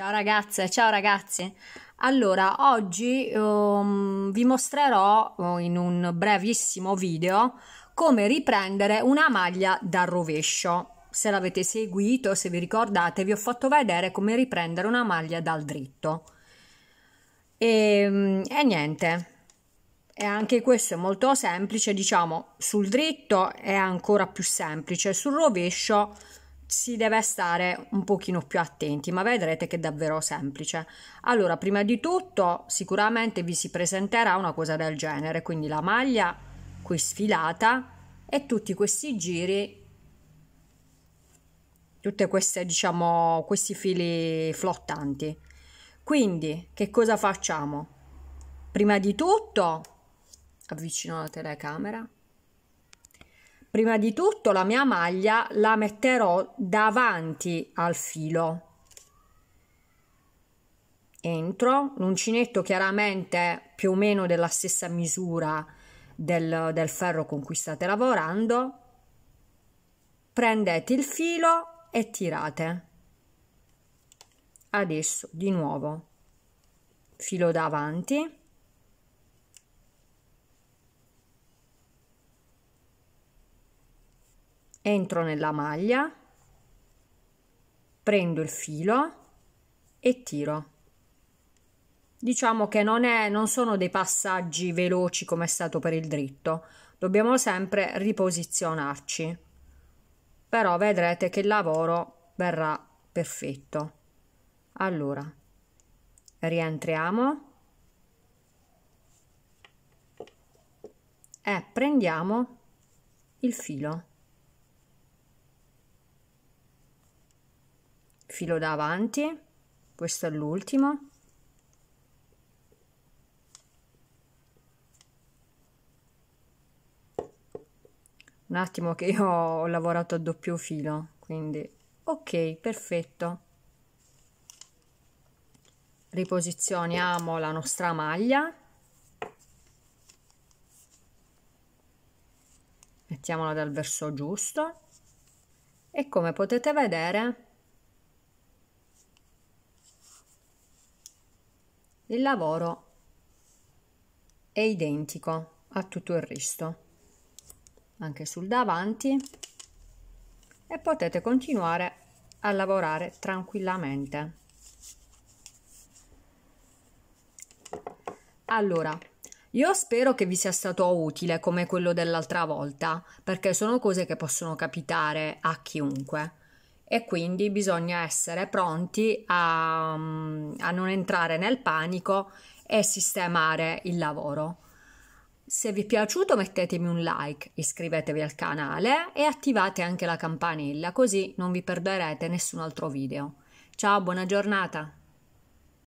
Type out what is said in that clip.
Ciao ragazze, ciao ragazzi. Allora, oggi um, vi mostrerò eh, in un brevissimo video come riprendere una maglia dal rovescio. Se l'avete seguito, se vi ricordate, vi ho fatto vedere come riprendere una maglia dal dritto. E, ehm, e niente, e anche questo è molto semplice, diciamo, sul dritto è ancora più semplice, sul rovescio si deve stare un pochino più attenti, ma vedrete che è davvero semplice. Allora, prima di tutto, sicuramente vi si presenterà una cosa del genere, quindi la maglia qui sfilata e tutti questi giri tutte queste diciamo questi fili flottanti. Quindi, che cosa facciamo? Prima di tutto avvicino la telecamera Prima di tutto la mia maglia la metterò davanti al filo. Entro l'uncinetto chiaramente più o meno della stessa misura del, del ferro con cui state lavorando. Prendete il filo e tirate. Adesso di nuovo filo davanti entro nella maglia prendo il filo e tiro diciamo che non, è, non sono dei passaggi veloci come è stato per il dritto dobbiamo sempre riposizionarci però vedrete che il lavoro verrà perfetto allora rientriamo e eh, prendiamo il filo filo da avanti questo è l'ultimo un attimo che io ho lavorato a doppio filo quindi ok perfetto riposizioniamo la nostra maglia mettiamola dal verso giusto e come potete vedere Il lavoro è identico a tutto il resto anche sul davanti e potete continuare a lavorare tranquillamente allora io spero che vi sia stato utile come quello dell'altra volta perché sono cose che possono capitare a chiunque e quindi bisogna essere pronti a, mm, a non entrare nel panico e sistemare il lavoro. Se vi è piaciuto mettetemi un like, iscrivetevi al canale e attivate anche la campanella così non vi perderete nessun altro video. Ciao, buona giornata!